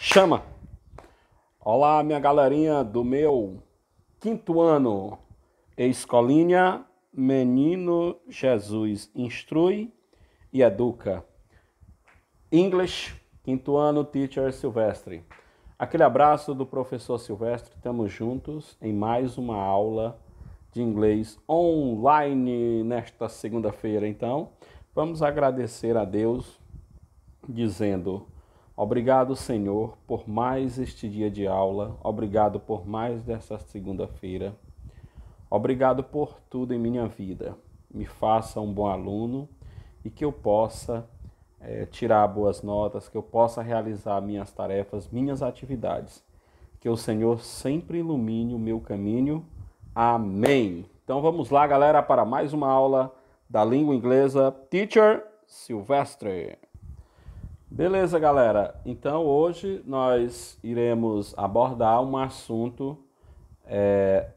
Chama! Olá, minha galerinha do meu quinto ano, escolinha Menino Jesus Instrui e Educa. English, quinto ano, Teacher Silvestre. Aquele abraço do professor Silvestre, estamos juntos em mais uma aula de inglês online nesta segunda-feira. Então, vamos agradecer a Deus dizendo. Obrigado, Senhor, por mais este dia de aula. Obrigado por mais desta segunda-feira. Obrigado por tudo em minha vida. Me faça um bom aluno e que eu possa é, tirar boas notas, que eu possa realizar minhas tarefas, minhas atividades. Que o Senhor sempre ilumine o meu caminho. Amém. Então vamos lá, galera, para mais uma aula da língua inglesa Teacher Silvestre. Beleza, galera. Então hoje nós iremos abordar um assunto é,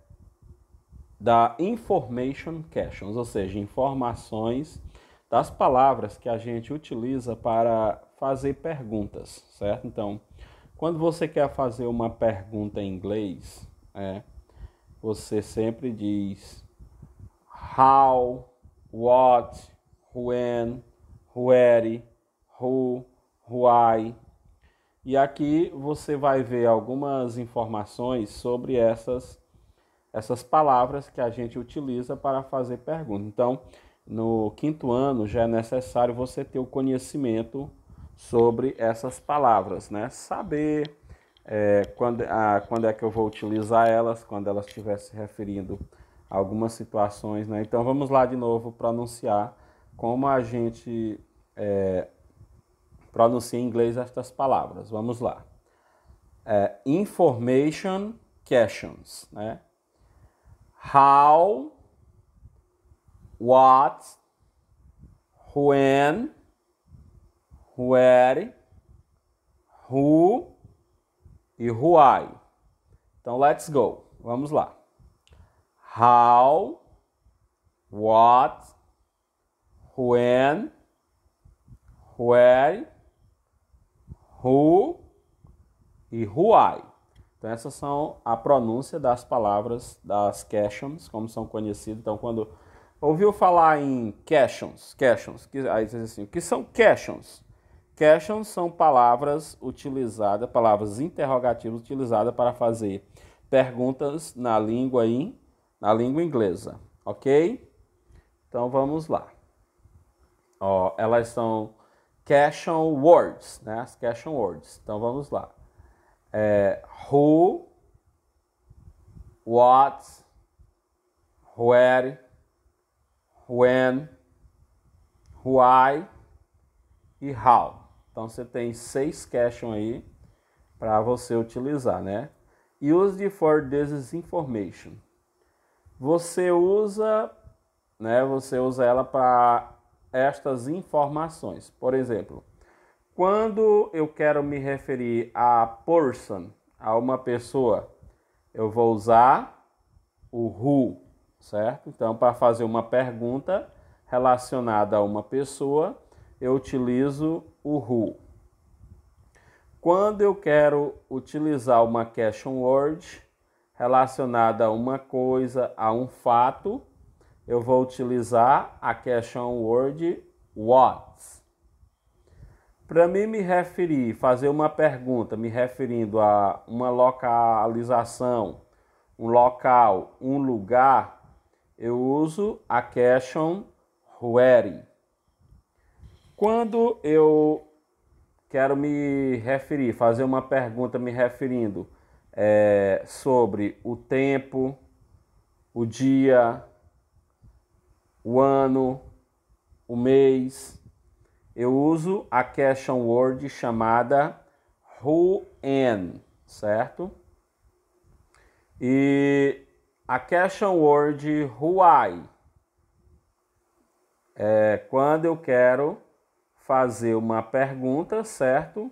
da information questions, ou seja, informações das palavras que a gente utiliza para fazer perguntas, certo? Então, quando você quer fazer uma pergunta em inglês, é, você sempre diz how, what, when, where, who Huai. E aqui você vai ver algumas informações sobre essas, essas palavras que a gente utiliza para fazer pergunta. Então, no quinto ano já é necessário você ter o conhecimento sobre essas palavras, né? Saber é, quando, a, quando é que eu vou utilizar elas, quando elas estiver se referindo a algumas situações, né? Então vamos lá de novo pronunciar como a gente é, pronuncie em inglês estas palavras. Vamos lá. É, information questions, né? How, what, when, where, who e why Então, let's go. Vamos lá. How, what, when, where, who e who I. Então essas são a pronúncia das palavras das questions, como são conhecidas. Então quando ouviu falar em questions, questions, que, aí diz assim, o que são questions? Questions são palavras utilizadas, palavras interrogativas utilizadas para fazer perguntas na língua in, na língua inglesa, ok? Então vamos lá. Ó, elas são question words, né? As question words. Então vamos lá. É, who, what, where, when, why e how. Então você tem seis question aí para você utilizar, né? Use for this information. Você usa, né? Você usa ela para estas informações. Por exemplo, quando eu quero me referir a person, a uma pessoa, eu vou usar o who, certo? Então, para fazer uma pergunta relacionada a uma pessoa, eu utilizo o who. Quando eu quero utilizar uma question word relacionada a uma coisa, a um fato, eu vou utilizar a question word what. Para mim me referir, fazer uma pergunta me referindo a uma localização, um local, um lugar, eu uso a question where. Quando eu quero me referir, fazer uma pergunta me referindo é, sobre o tempo, o dia, o ano, o mês. Eu uso a question word chamada who and, certo? E a question word who I é quando eu quero fazer uma pergunta, certo?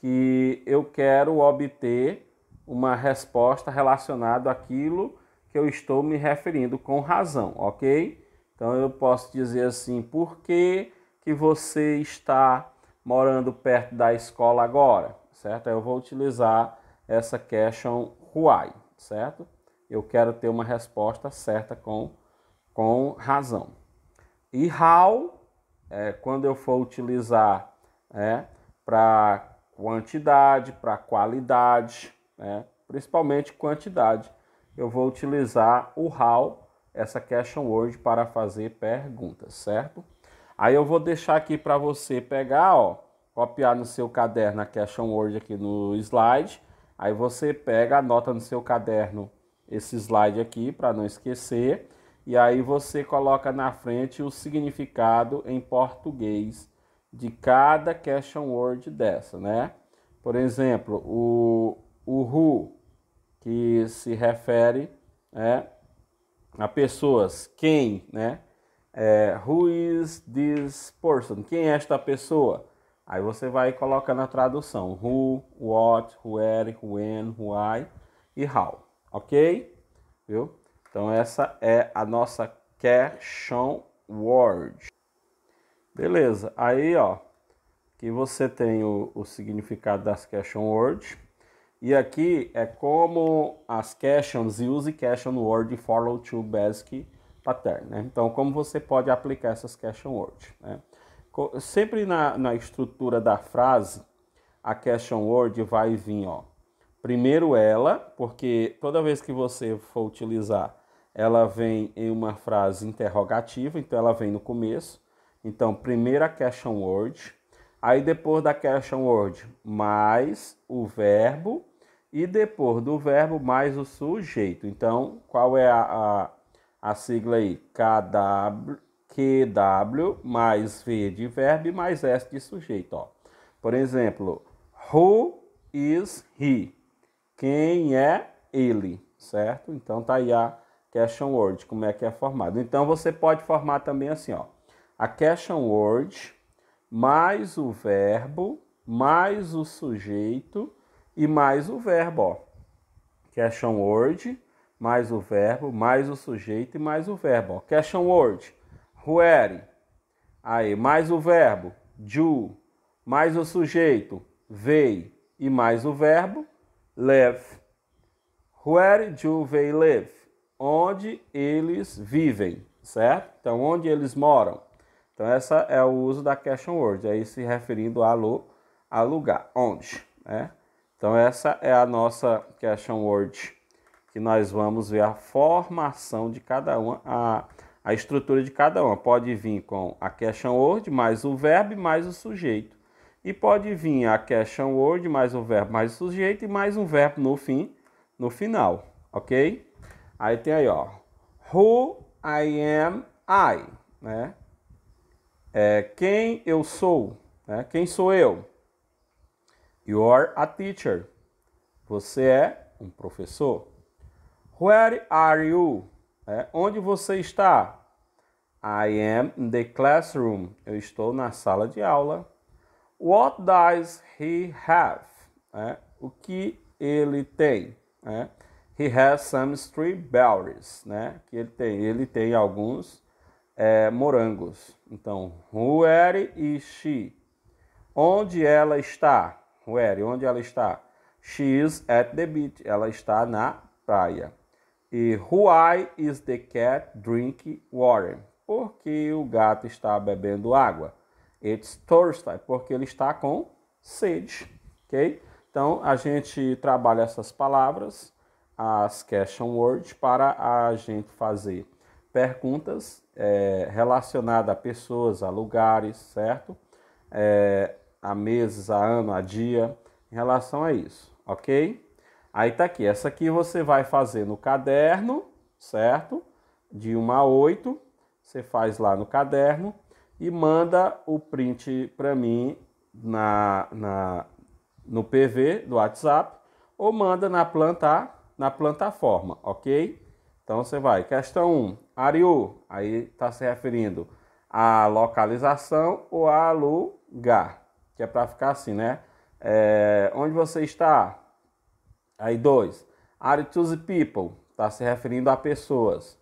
Que eu quero obter uma resposta relacionada àquilo que eu estou me referindo com razão, ok? Então eu posso dizer assim: por que, que você está morando perto da escola agora? Certo? Eu vou utilizar essa question why, certo? Eu quero ter uma resposta certa com, com razão. E how, é, quando eu for utilizar é, né, para quantidade, para qualidade, né? principalmente quantidade, eu vou utilizar o how essa question word para fazer perguntas, certo? Aí eu vou deixar aqui para você pegar, ó, copiar no seu caderno a question word aqui no slide. Aí você pega, anota no seu caderno esse slide aqui para não esquecer. E aí você coloca na frente o significado em português de cada question word dessa, né? Por exemplo, o, o who, que se refere né, a pessoas quem, né? É, who is this person? Quem é esta pessoa? Aí você vai colocando a tradução: who, what, where, when, why e how, ok? Viu? Então essa é a nossa question word. Beleza. Aí, ó, que você tem o, o significado das question words. E aqui é como as questions use question word follow to basic pattern. Né? Então, como você pode aplicar essas question words. Né? Sempre na, na estrutura da frase, a question word vai vir, ó. Primeiro ela, porque toda vez que você for utilizar, ela vem em uma frase interrogativa, então ela vem no começo. Então, primeira question word, aí depois da question word, mais o verbo e depois do verbo mais o sujeito. Então, qual é a, a, a sigla aí? KW, QW mais V de verbo mais S de sujeito. Ó. Por exemplo, who is he? Quem é ele? Certo? Então tá aí a question word, como é que é formado. Então você pode formar também assim, ó. A question word mais o verbo mais o sujeito e mais o verbo, ó. Question word, mais o verbo, mais o sujeito e mais o verbo. Ó. Question word, where. Aí, mais o verbo, do, mais o sujeito, veio, e mais o verbo, live. Where do they live? Onde eles vivem, certo? Então, onde eles moram. Então, essa é o uso da question word, aí se referindo a, lo, a lugar, onde, né? Então essa é a nossa question word, que nós vamos ver a formação de cada uma, a, a estrutura de cada uma. Pode vir com a question word mais o verbo mais o sujeito. E pode vir a question word mais o verbo mais o sujeito e mais um verbo no fim, no final, ok? Aí tem aí, ó, who I am I, né? É, quem eu sou, né? Quem sou eu? You're a teacher. Você é um professor. Where are you? É, onde você está? I am in the classroom. Eu estou na sala de aula. What does he have? É, o que ele tem? É, he has some strawberries, né? Que ele tem, ele tem alguns é, morangos. Então, where is she? Onde ela está? Where? Onde ela está? She is at the beach. Ela está na praia. E why is the cat drinking water? Porque o gato está bebendo água. It's thirsty. Porque ele está com sede. Ok? Então a gente trabalha essas palavras, as question words, para a gente fazer perguntas é, relacionadas a pessoas, a lugares, certo? É, há meses, há ano, há dia, em relação a isso, ok? Aí tá aqui, essa aqui você vai fazer no caderno, certo? De 1 a 8, você faz lá no caderno e manda o print para mim na, na, no PV do WhatsApp ou manda na planta na plataforma, ok? Então você vai, questão 1, Ariu, aí está se referindo à localização ou a lugar que é para ficar assim, né? É, onde você está? Aí dois. Are to the people, está se referindo a pessoas.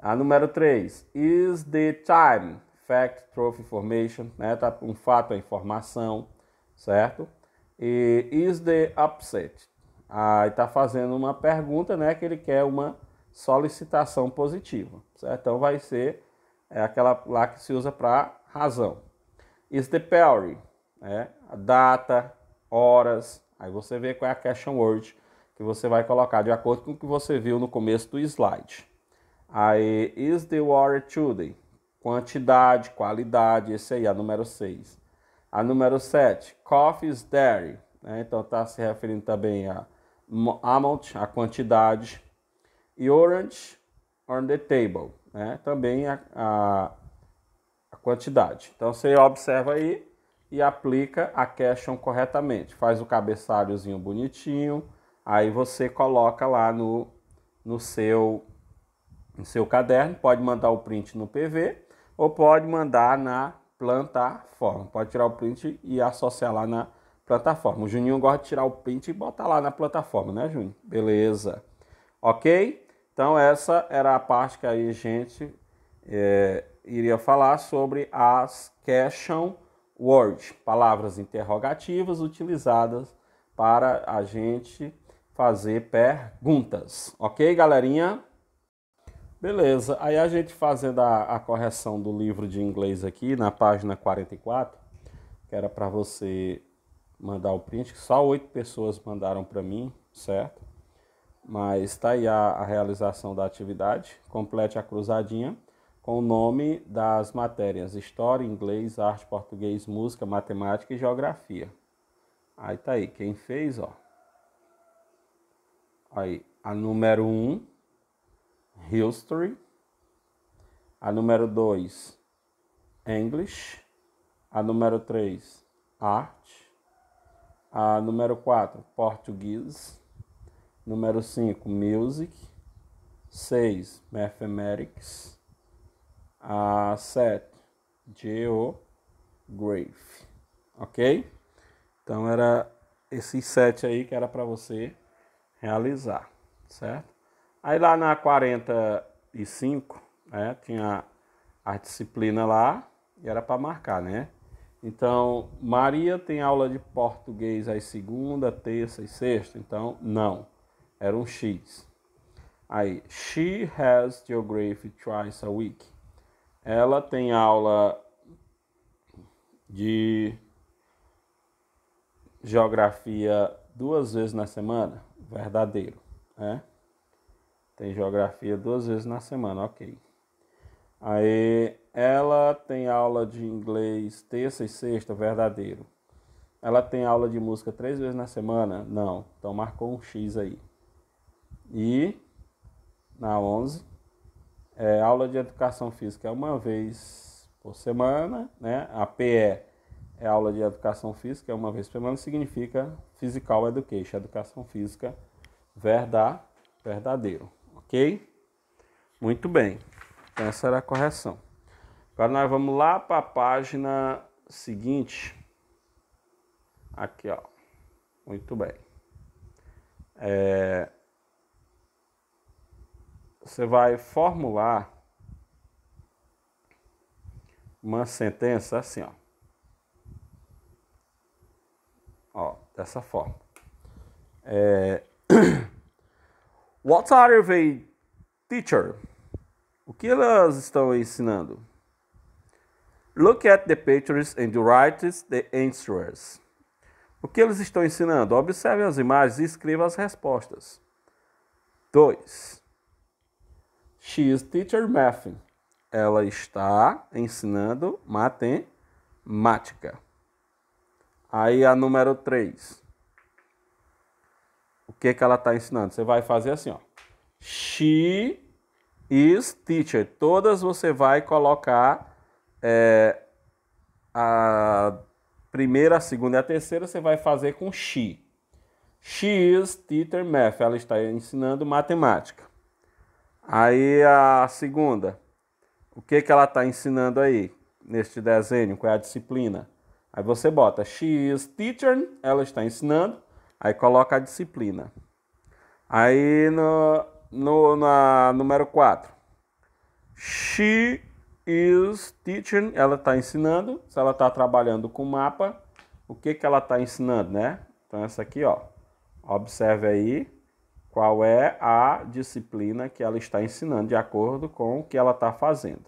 A número 3, is the time, fact, truth, information, né? Tá um fato, a informação, certo? E is the upset. Aí está fazendo uma pergunta, né, que ele quer uma solicitação positiva, certo? Então vai ser é aquela lá que se usa para razão. Is the theory, né? data, horas. Aí você vê qual é a question word que você vai colocar de acordo com o que você viu no começo do slide. Aí, is the water today? Quantidade, qualidade, esse aí, a número 6. A número 7, coffee is dairy. Né? Então, está se referindo também a amount, a quantidade. E orange, on the table. Né? Também a, a, a quantidade. Então, você observa aí e aplica a question corretamente. Faz o cabeçalhozinho bonitinho, aí você coloca lá no, no, seu, no seu caderno, pode mandar o print no PV ou pode mandar na plataforma. Pode tirar o print e associar lá na plataforma. O Juninho gosta de tirar o print e botar lá na plataforma, né, Juninho? Beleza. Ok? Então essa era a parte que aí a gente é, iria falar sobre as question word, palavras interrogativas utilizadas para a gente fazer perguntas. Ok, galerinha? Beleza, aí a gente fazendo a, a correção do livro de inglês aqui na página 44, que era para você mandar o print, que só oito pessoas mandaram para mim, certo? Mas está aí a, a realização da atividade. Complete a cruzadinha com o nome das matérias História, Inglês, Arte, Português, Música, Matemática e Geografia. Aí tá aí, quem fez, ó. Aí, a número 1, um, History. A número 2, English. A número 3, art, A número 4, Português. Número 5, Music. 6, Mathematics asset geography, ok? Então era esses set aí que era para você realizar, certo? Aí lá na 45, né, tinha a disciplina lá e era para marcar, né? Então, Maria tem aula de português às segunda, terça e sexta? Então, não. Era um X. Aí, she has geography twice a week ela tem aula de geografia duas vezes na semana? Verdadeiro, né? Tem geografia duas vezes na semana, ok. Aí ela tem aula de inglês terça e sexta, verdadeiro. Ela tem aula de música três vezes na semana? Não. Então marcou um X aí. E na 11, é, aula de educação física é uma vez por semana, né? A PE é aula de educação física, é uma vez por semana, significa physical education, educação física verdade, verdadeiro, ok? Muito bem, então, essa era a correção. Agora nós vamos lá para a página seguinte, aqui ó, muito bem. É você vai formular uma sentença assim, ó. Ó, dessa forma. É... What are they teacher? O que elas estão ensinando? Look at the pictures and write the answers. O que eles estão ensinando? Observe as imagens e escreva as respostas. 2. She is teacher math. Ela está ensinando matemática. Aí a número 3. O que, que ela está ensinando? Você vai fazer assim, ó. She is teacher. Todas você vai colocar é, a primeira, a segunda e a terceira, você vai fazer com she. She is teacher math. Ela está ensinando matemática. Aí a segunda, o que, que ela está ensinando aí neste desenho? Qual é a disciplina? Aí você bota she is teacher, ela está ensinando, aí coloca a disciplina. Aí no, no na número 4, she is teaching, ela está ensinando. Se ela está trabalhando com mapa, o que, que ela está ensinando, né? Então essa aqui, ó, observe aí qual é a disciplina que ela está ensinando, de acordo com o que ela está fazendo,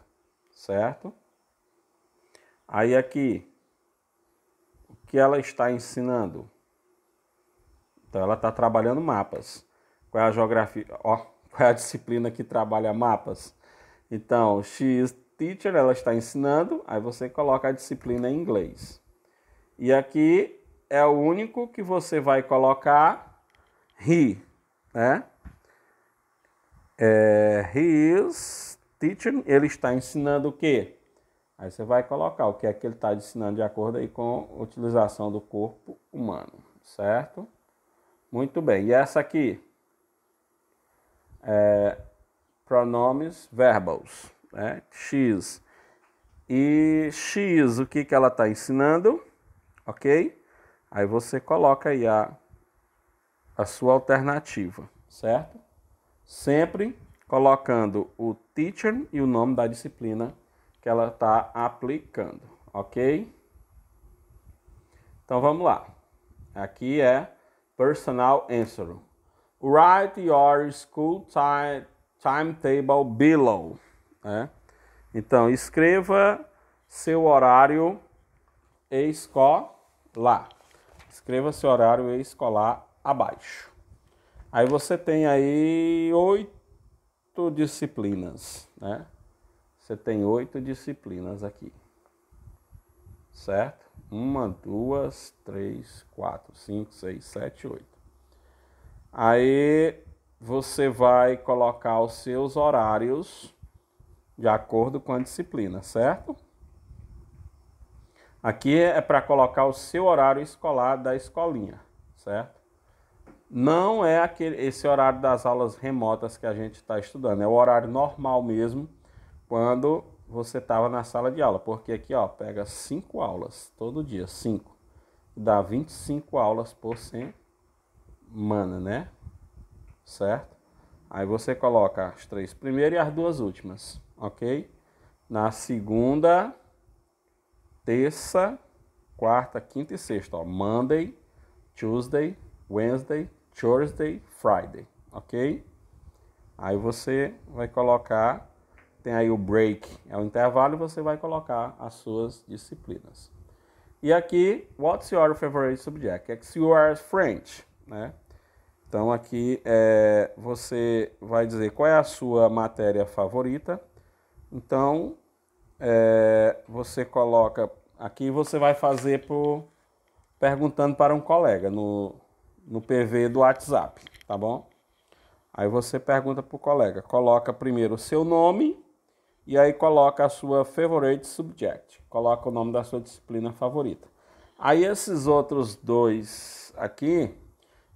certo? Aí aqui, o que ela está ensinando? Então ela está trabalhando mapas. Qual é a geografia? Ó, qual é a disciplina que trabalha mapas? Então, X teacher, ela está ensinando, aí você coloca a disciplina em inglês. E aqui é o único que você vai colocar he, né? É, he is teaching, ele está ensinando o quê? Aí você vai colocar o que é que ele está ensinando de acordo aí com a utilização do corpo humano, certo? Muito bem. E essa aqui é pronomes verbals, né? X. E X, o que, que ela está ensinando, ok? Aí você coloca aí a a sua alternativa, certo? Sempre colocando o teacher e o nome da disciplina que ela está aplicando, ok? Então vamos lá. Aqui é personal answer. Write your school time, timetable below. Né? Então escreva seu horário escolar. Escreva seu horário escolar abaixo. Aí você tem aí oito disciplinas, né? Você tem oito disciplinas aqui, certo? Uma, duas, três, quatro, cinco, seis, sete, oito. Aí você vai colocar os seus horários de acordo com a disciplina, certo? Aqui é para colocar o seu horário escolar da escolinha, certo? não é aquele, esse horário das aulas remotas que a gente está estudando, é o horário normal mesmo, quando você estava na sala de aula, porque aqui ó, pega 5 aulas todo dia, 5, dá 25 aulas por semana, né? Certo? Aí você coloca as três primeiras e as duas últimas, ok? Na segunda, terça, quarta, quinta e sexta, ó, Monday, Tuesday, Wednesday, Thursday, Friday, ok? Aí você vai colocar, tem aí o break, é o intervalo, e você vai colocar as suas disciplinas. E aqui, what's your favorite subject? É que you are French, né? Então aqui é, você vai dizer qual é a sua matéria favorita. Então é, você coloca aqui você vai fazer por perguntando para um colega no no PV do WhatsApp, tá bom? Aí você pergunta para o colega, coloca primeiro o seu nome e aí coloca a sua favorite subject, coloca o nome da sua disciplina favorita. Aí esses outros dois aqui,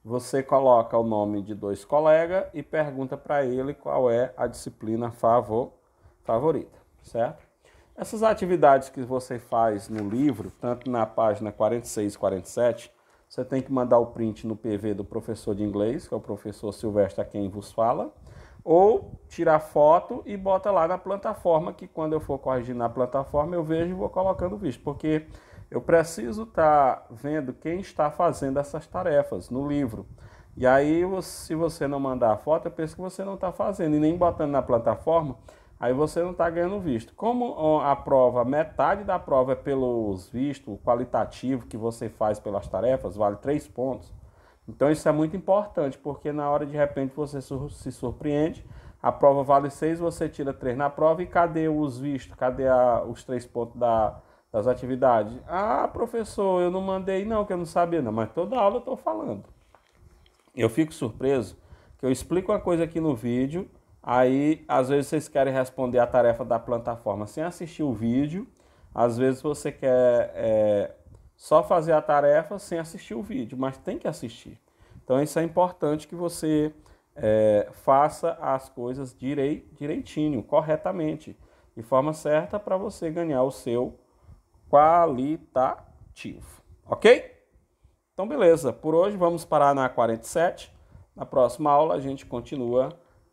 você coloca o nome de dois colegas e pergunta para ele qual é a disciplina favor, favorita, certo? Essas atividades que você faz no livro, tanto na página 46 e 47, você tem que mandar o print no PV do professor de inglês, que é o professor Silvestre a quem vos fala, ou tirar foto e bota lá na plataforma, que quando eu for corrigir na plataforma eu vejo e vou colocando o vídeo, porque eu preciso estar tá vendo quem está fazendo essas tarefas no livro. E aí, se você não mandar a foto, eu penso que você não está fazendo. E nem botando na plataforma, aí você não está ganhando visto. Como a prova, metade da prova é pelos vistos qualitativo que você faz pelas tarefas, vale três pontos. Então isso é muito importante, porque na hora de repente você se surpreende, a prova vale seis, você tira três na prova e cadê os vistos? Cadê a, os três pontos da, das atividades? Ah, professor, eu não mandei não, que eu não sabia não, mas toda aula eu estou falando. Eu fico surpreso que eu explico uma coisa aqui no vídeo Aí, às vezes, vocês querem responder a tarefa da plataforma sem assistir o vídeo. Às vezes, você quer é, só fazer a tarefa sem assistir o vídeo, mas tem que assistir. Então, isso é importante que você é, faça as coisas direi, direitinho, corretamente, de forma certa, para você ganhar o seu qualitativo. Ok? Então, beleza. Por hoje, vamos parar na 47. Na próxima aula, a gente continua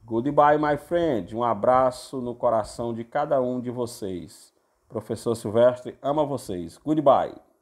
Goodbye, my friend. Um abraço no coração de cada um de vocês. Professor Silvestre ama vocês. Goodbye.